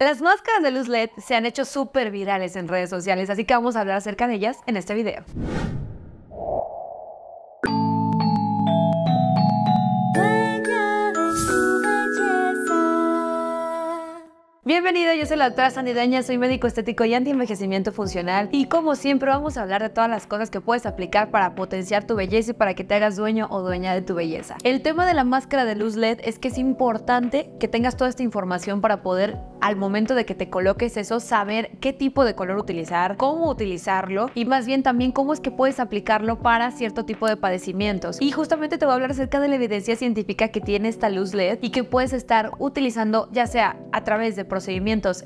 Las máscaras de luz LED se han hecho súper virales en redes sociales, así que vamos a hablar acerca de ellas en este video. Bienvenido, yo soy la doctora Sandy soy médico estético y antienvejecimiento funcional y como siempre vamos a hablar de todas las cosas que puedes aplicar para potenciar tu belleza y para que te hagas dueño o dueña de tu belleza. El tema de la máscara de luz LED es que es importante que tengas toda esta información para poder al momento de que te coloques eso, saber qué tipo de color utilizar, cómo utilizarlo y más bien también cómo es que puedes aplicarlo para cierto tipo de padecimientos. Y justamente te voy a hablar acerca de la evidencia científica que tiene esta luz LED y que puedes estar utilizando ya sea a través de procesos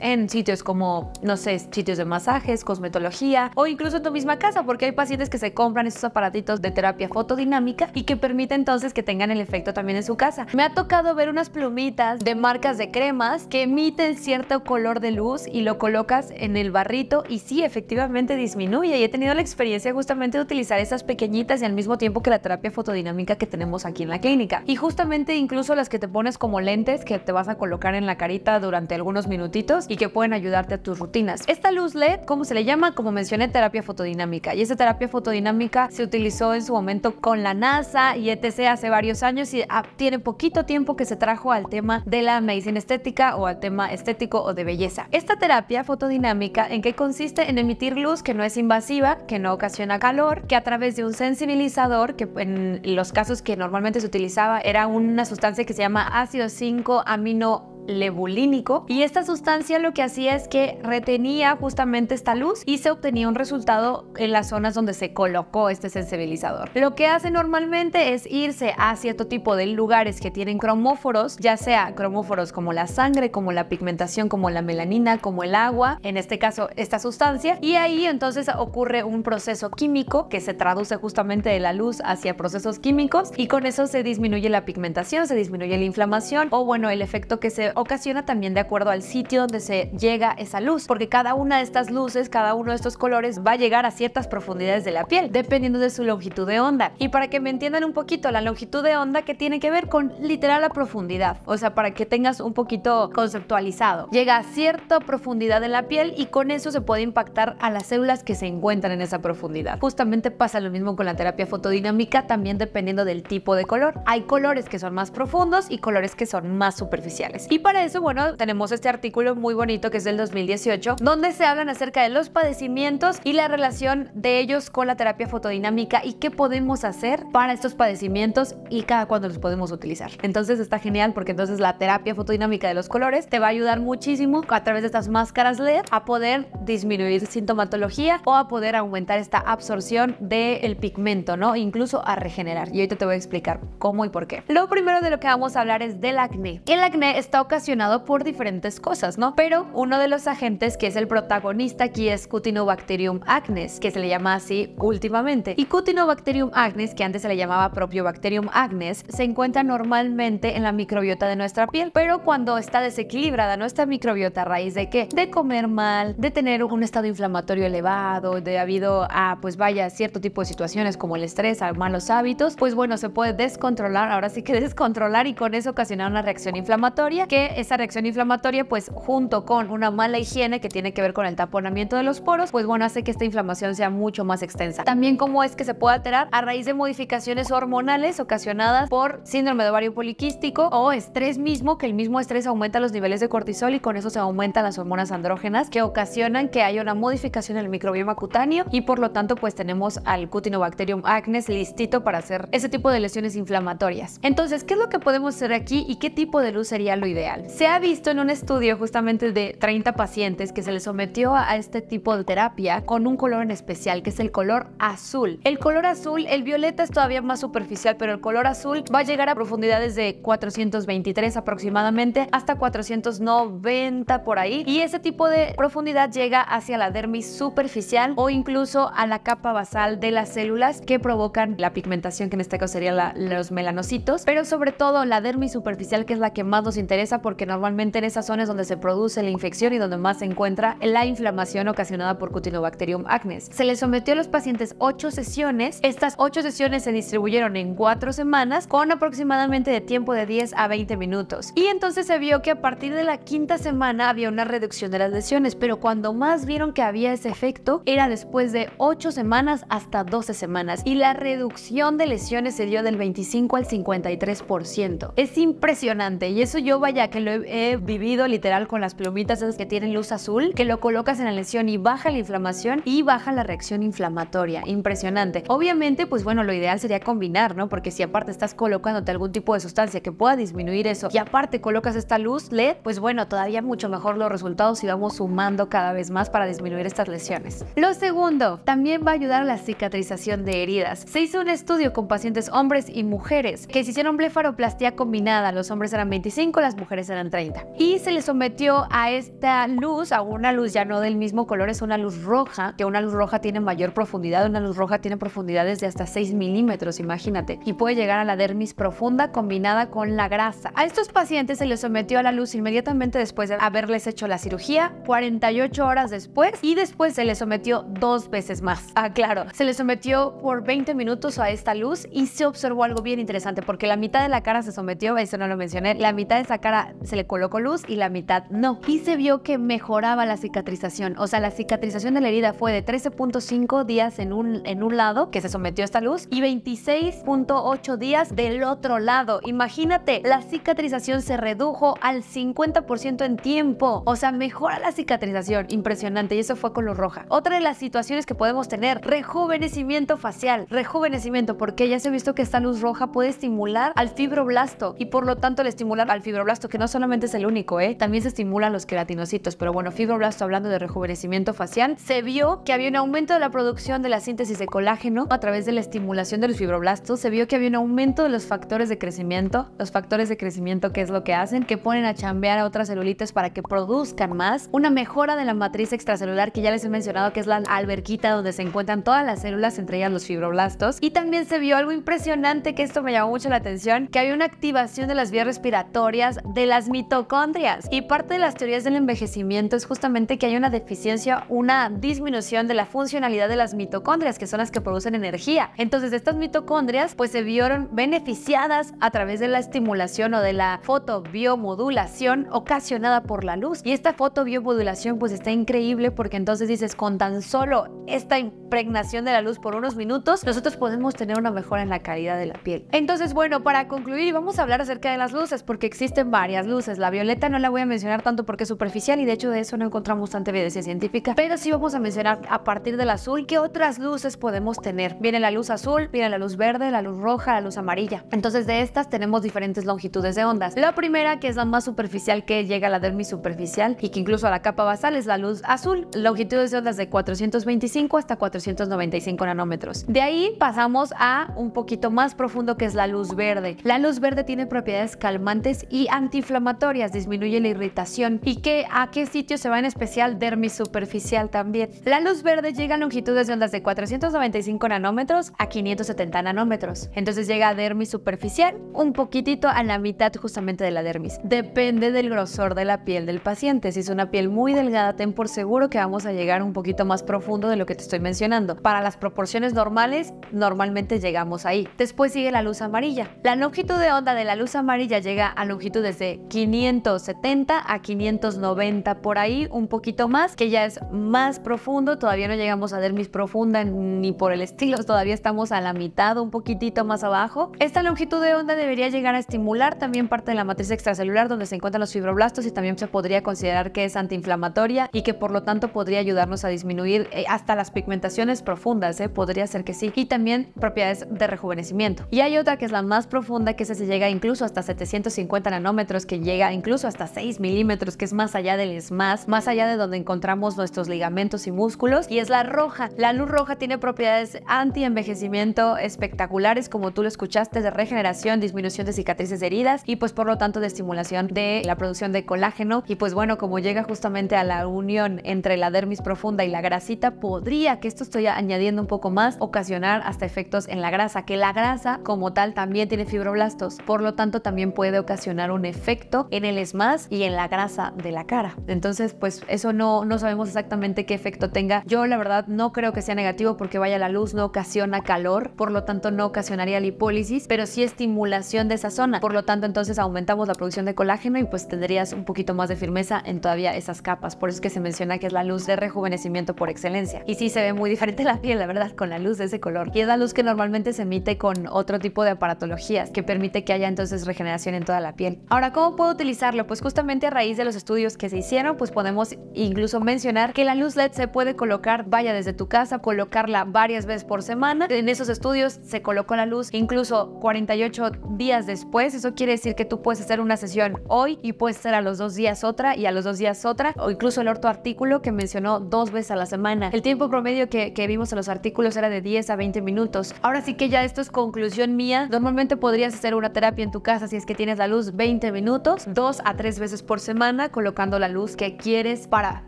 en sitios como, no sé, sitios de masajes, cosmetología o incluso en tu misma casa, porque hay pacientes que se compran esos aparatitos de terapia fotodinámica y que permite entonces que tengan el efecto también en su casa. Me ha tocado ver unas plumitas de marcas de cremas que emiten cierto color de luz y lo colocas en el barrito y sí, efectivamente disminuye. Y he tenido la experiencia justamente de utilizar esas pequeñitas y al mismo tiempo que la terapia fotodinámica que tenemos aquí en la clínica. Y justamente incluso las que te pones como lentes que te vas a colocar en la carita durante algunos minutitos y que pueden ayudarte a tus rutinas. Esta luz LED, ¿cómo se le llama? Como mencioné, terapia fotodinámica. Y esta terapia fotodinámica se utilizó en su momento con la NASA y etc. hace varios años y ah, tiene poquito tiempo que se trajo al tema de la medicina estética o al tema estético o de belleza. Esta terapia fotodinámica en qué consiste en emitir luz que no es invasiva, que no ocasiona calor, que a través de un sensibilizador, que en los casos que normalmente se utilizaba era una sustancia que se llama ácido 5 amino lebulínico y esta sustancia lo que hacía es que retenía justamente esta luz y se obtenía un resultado en las zonas donde se colocó este sensibilizador. Lo que hace normalmente es irse a cierto tipo de lugares que tienen cromóforos, ya sea cromóforos como la sangre, como la pigmentación, como la melanina, como el agua, en este caso esta sustancia, y ahí entonces ocurre un proceso químico que se traduce justamente de la luz hacia procesos químicos y con eso se disminuye la pigmentación, se disminuye la inflamación o bueno, el efecto que se ocasiona también de acuerdo al sitio donde se llega esa luz, porque cada una de estas luces, cada uno de estos colores va a llegar a ciertas profundidades de la piel, dependiendo de su longitud de onda. Y para que me entiendan un poquito, la longitud de onda que tiene que ver con literal la profundidad, o sea, para que tengas un poquito conceptualizado. Llega a cierta profundidad de la piel y con eso se puede impactar a las células que se encuentran en esa profundidad. Justamente pasa lo mismo con la terapia fotodinámica, también dependiendo del tipo de color. Hay colores que son más profundos y colores que son más superficiales. Y para eso, bueno, tenemos este artículo muy bonito que es del 2018, donde se hablan acerca de los padecimientos y la relación de ellos con la terapia fotodinámica y qué podemos hacer para estos padecimientos y cada cuándo los podemos utilizar. Entonces está genial porque entonces la terapia fotodinámica de los colores te va a ayudar muchísimo a través de estas máscaras LED a poder disminuir sintomatología o a poder aumentar esta absorción del pigmento, ¿no? Incluso a regenerar. Y ahorita te voy a explicar cómo y por qué. Lo primero de lo que vamos a hablar es del acné. El acné está ocasionado por diferentes cosas, ¿no? Pero uno de los agentes que es el protagonista aquí es Cutinobacterium agnes, que se le llama así últimamente. Y Cutinobacterium agnes, que antes se le llamaba propio bacterium agnes, se encuentra normalmente en la microbiota de nuestra piel, pero cuando está desequilibrada nuestra microbiota a raíz de qué? De comer mal, de tener un estado inflamatorio elevado, de habido a, ah, pues vaya, cierto tipo de situaciones como el estrés, a malos hábitos, pues bueno, se puede descontrolar, ahora sí que descontrolar y con eso ocasionar una reacción inflamatoria que esa reacción inflamatoria, pues junto con una mala higiene que tiene que ver con el taponamiento de los poros, pues bueno, hace que esta inflamación sea mucho más extensa. También cómo es que se puede alterar a raíz de modificaciones hormonales ocasionadas por síndrome de ovario poliquístico o estrés mismo, que el mismo estrés aumenta los niveles de cortisol y con eso se aumentan las hormonas andrógenas que ocasionan que haya una modificación en el microbioma cutáneo y por lo tanto pues tenemos al Cutinobacterium acnes listito para hacer ese tipo de lesiones inflamatorias. Entonces, ¿qué es lo que podemos hacer aquí y qué tipo de luz sería lo ideal? Se ha visto en un estudio justamente de 30 pacientes que se les sometió a este tipo de terapia con un color en especial, que es el color azul. El color azul, el violeta es todavía más superficial, pero el color azul va a llegar a profundidades de 423 aproximadamente hasta 490 por ahí. Y ese tipo de profundidad llega hacia la dermis superficial o incluso a la capa basal de las células que provocan la pigmentación, que en este caso serían los melanocitos, pero sobre todo la dermis superficial, que es la que más nos interesa porque normalmente en esas zonas donde se produce la infección y donde más se encuentra la inflamación ocasionada por cutinobacterium acnes. Se les sometió a los pacientes 8 sesiones. Estas 8 sesiones se distribuyeron en 4 semanas con aproximadamente de tiempo de 10 a 20 minutos. Y entonces se vio que a partir de la quinta semana había una reducción de las lesiones, pero cuando más vieron que había ese efecto era después de 8 semanas hasta 12 semanas y la reducción de lesiones se dio del 25 al 53%. Es impresionante y eso yo vaya a que lo he, vivido literal con las plumitas esas que tienen luz azul, que lo colocas en la lesión y baja la inflamación y baja la reacción inflamatoria. Impresionante. Obviamente, pues bueno, lo ideal sería combinar, ¿no? Porque si aparte estás colocándote algún tipo de sustancia que pueda disminuir eso y aparte colocas esta luz LED, pues bueno, todavía mucho mejor los resultados y vamos sumando cada vez más para disminuir estas lesiones. Lo segundo, también va a ayudar a la cicatrización de heridas. Se hizo un estudio con pacientes hombres y mujeres que se hicieron blefaroplastia combinada. Los hombres eran 25, las mujeres eran 30. Y se le sometió a esta luz, a una luz ya no del mismo color, es una luz roja, que una luz roja tiene mayor profundidad, una luz roja tiene profundidades de hasta 6 milímetros, imagínate, y puede llegar a la dermis profunda combinada con la grasa. A estos pacientes se les sometió a la luz inmediatamente después de haberles hecho la cirugía, 48 horas después, y después se les sometió dos veces más. Ah, claro, se les sometió por 20 minutos a esta luz y se observó algo bien interesante, porque la mitad de la cara se sometió, eso no lo mencioné, la mitad de esa cara se le colocó luz y la mitad no. Y se vio que mejoraba la cicatrización. O sea, la cicatrización de la herida fue de 13.5 días en un, en un lado que se sometió a esta luz y 26.8 días del otro lado. Imagínate, la cicatrización se redujo al 50% en tiempo. O sea, mejora la cicatrización. Impresionante. Y eso fue con luz roja. Otra de las situaciones que podemos tener, rejuvenecimiento facial. Rejuvenecimiento, porque ya se ha visto que esta luz roja puede estimular al fibroblasto y por lo tanto le estimular al fibroblasto que no solamente es el único, ¿eh? también se estimulan los queratinocitos. Pero bueno, Fibroblasto, hablando de rejuvenecimiento facial, se vio que había un aumento de la producción de la síntesis de colágeno a través de la estimulación de los fibroblastos. Se vio que había un aumento de los factores de crecimiento, los factores de crecimiento que es lo que hacen, que ponen a chambear a otras celulitas para que produzcan más. Una mejora de la matriz extracelular que ya les he mencionado, que es la alberquita donde se encuentran todas las células, entre ellas los fibroblastos. Y también se vio algo impresionante que esto me llamó mucho la atención, que había una activación de las vías respiratorias de las mitocondrias. Y parte de las teorías del envejecimiento es justamente que hay una deficiencia, una disminución de la funcionalidad de las mitocondrias, que son las que producen energía. Entonces estas mitocondrias pues se vieron beneficiadas a través de la estimulación o de la fotobiomodulación ocasionada por la luz. Y esta fotobiomodulación pues está increíble porque entonces dices con tan solo esta impregnación de la luz por unos minutos, nosotros podemos tener una mejora en la calidad de la piel. Entonces bueno, para concluir vamos a hablar acerca de las luces porque existen varias luces. La violeta no la voy a mencionar tanto porque es superficial y de hecho de eso no encontramos tanta evidencia científica, pero sí vamos a mencionar a partir del azul qué otras luces podemos tener. Viene la luz azul, viene la luz verde, la luz roja, la luz amarilla. Entonces de estas tenemos diferentes longitudes de ondas. La primera, que es la más superficial que llega a la dermis superficial y que incluso a la capa basal es la luz azul, longitudes de ondas de 425 hasta 495 nanómetros. De ahí pasamos a un poquito más profundo que es la luz verde. La luz verde tiene propiedades calmantes y anti inflamatorias, disminuye la irritación. ¿Y que a qué sitio se va en especial? Dermis superficial también. La luz verde llega a longitudes de ondas de 495 nanómetros a 570 nanómetros. Entonces llega a dermis superficial, un poquitito a la mitad justamente de la dermis. Depende del grosor de la piel del paciente. Si es una piel muy delgada, ten por seguro que vamos a llegar un poquito más profundo de lo que te estoy mencionando. Para las proporciones normales, normalmente llegamos ahí. Después sigue la luz amarilla. La longitud de onda de la luz amarilla llega a longitudes de 570 a 590 por ahí, un poquito más, que ya es más profundo, todavía no llegamos a dermis profunda ni por el estilo, todavía estamos a la mitad, un poquitito más abajo. Esta longitud de onda debería llegar a estimular también parte de la matriz extracelular donde se encuentran los fibroblastos y también se podría considerar que es antiinflamatoria y que por lo tanto podría ayudarnos a disminuir eh, hasta las pigmentaciones profundas, eh, podría ser que sí, y también propiedades de rejuvenecimiento. Y hay otra que es la más profunda que se llega incluso hasta 750 nanómetros que llega incluso hasta 6 milímetros, que es más allá del SMAS, más allá de donde encontramos nuestros ligamentos y músculos, y es la roja. La luz roja tiene propiedades anti-envejecimiento espectaculares, como tú lo escuchaste, de regeneración, disminución de cicatrices heridas y pues por lo tanto de estimulación de la producción de colágeno. Y pues bueno, como llega justamente a la unión entre la dermis profunda y la grasita, podría, que esto estoy añadiendo un poco más, ocasionar hasta efectos en la grasa, que la grasa como tal también tiene fibroblastos, por lo tanto también puede ocasionar un efecto en el esmalte y en la grasa de la cara. Entonces, pues eso no, no sabemos exactamente qué efecto tenga. Yo la verdad no creo que sea negativo porque vaya la luz, no ocasiona calor, por lo tanto no ocasionaría lipólisis, pero sí estimulación de esa zona. Por lo tanto, entonces aumentamos la producción de colágeno y pues tendrías un poquito más de firmeza en todavía esas capas. Por eso es que se menciona que es la luz de rejuvenecimiento por excelencia. Y sí se ve muy diferente la piel, la verdad, con la luz de ese color. Y es la luz que normalmente se emite con otro tipo de aparatologías que permite que haya entonces regeneración en toda la piel. Ahora, ¿cómo puedo utilizarlo? Pues justamente a raíz de los estudios que se hicieron, pues podemos incluso mencionar que la luz LED se puede colocar, vaya desde tu casa, colocarla varias veces por semana. En esos estudios se colocó la luz incluso 48 días después. Eso quiere decir que tú puedes hacer una sesión hoy y puedes hacer a los dos días otra y a los dos días otra. O incluso el orto artículo que mencionó dos veces a la semana. El tiempo promedio que, que vimos en los artículos era de 10 a 20 minutos. Ahora sí que ya esto es conclusión mía. Normalmente podrías hacer una terapia en tu casa si es que tienes la luz 20 minutos dos a tres veces por semana, colocando la luz que quieres para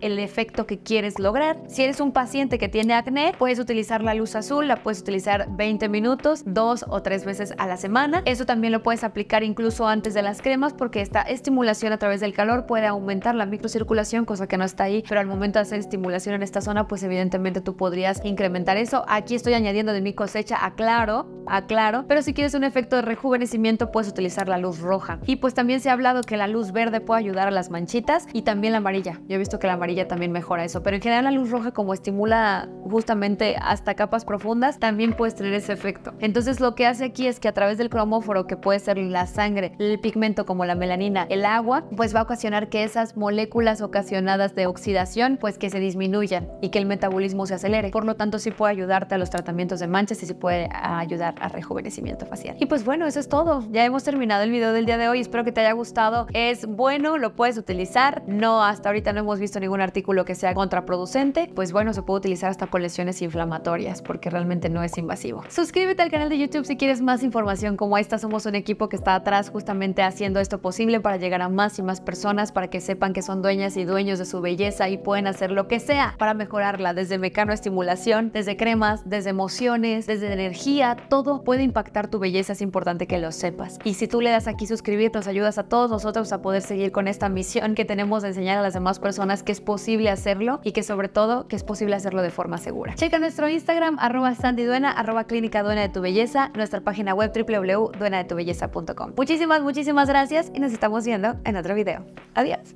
el efecto que quieres lograr. Si eres un paciente que tiene acné, puedes utilizar la luz azul, la puedes utilizar 20 minutos, dos o tres veces a la semana. Eso también lo puedes aplicar incluso antes de las cremas porque esta estimulación a través del calor puede aumentar la microcirculación, cosa que no está ahí, pero al momento de hacer estimulación en esta zona, pues evidentemente tú podrías incrementar eso. Aquí estoy añadiendo de mi cosecha, aclaro, aclaro, pero si quieres un efecto de rejuvenecimiento, puedes utilizar la luz roja. Y pues también se ha hablado que la luz verde puede ayudar a las manchitas y también la amarilla. Yo he visto que la amarilla también mejora eso, pero en general la luz roja como estimula justamente hasta capas profundas, también puedes tener ese efecto. Entonces lo que hace aquí es que a través del cromóforo, que puede ser la sangre, el pigmento como la melanina, el agua, pues va a ocasionar que esas moléculas ocasionadas de oxidación, pues que se disminuyan y que el metabolismo se acelere. Por lo tanto, sí puede ayudarte a los tratamientos de manchas y sí puede ayudar a rejuvenecimiento facial. Y pues bueno, eso es todo. Ya hemos terminado el video del día de hoy. Espero que te haya gustado, es bueno, lo puedes utilizar. No, hasta ahorita no hemos visto ningún artículo que sea contraproducente. Pues bueno, se puede utilizar hasta con lesiones inflamatorias porque realmente no es invasivo. Suscríbete al canal de YouTube si quieres más información como esta. Somos un equipo que está atrás justamente haciendo esto posible para llegar a más y más personas, para que sepan que son dueñas y dueños de su belleza y pueden hacer lo que sea para mejorarla, desde estimulación desde cremas, desde emociones, desde energía, todo puede impactar tu belleza, es importante que lo sepas. Y si tú le das aquí suscribir, nos ayudas a todos nosotros a poder seguir con esta misión que tenemos de enseñar a las demás personas que es posible hacerlo y que sobre todo que es posible hacerlo de forma segura. Checa nuestro Instagram arroba sandiduena, arroba clínica duena de tu belleza, nuestra página web www.duenadetubelleza.com. Muchísimas, muchísimas gracias y nos estamos viendo en otro video. Adiós.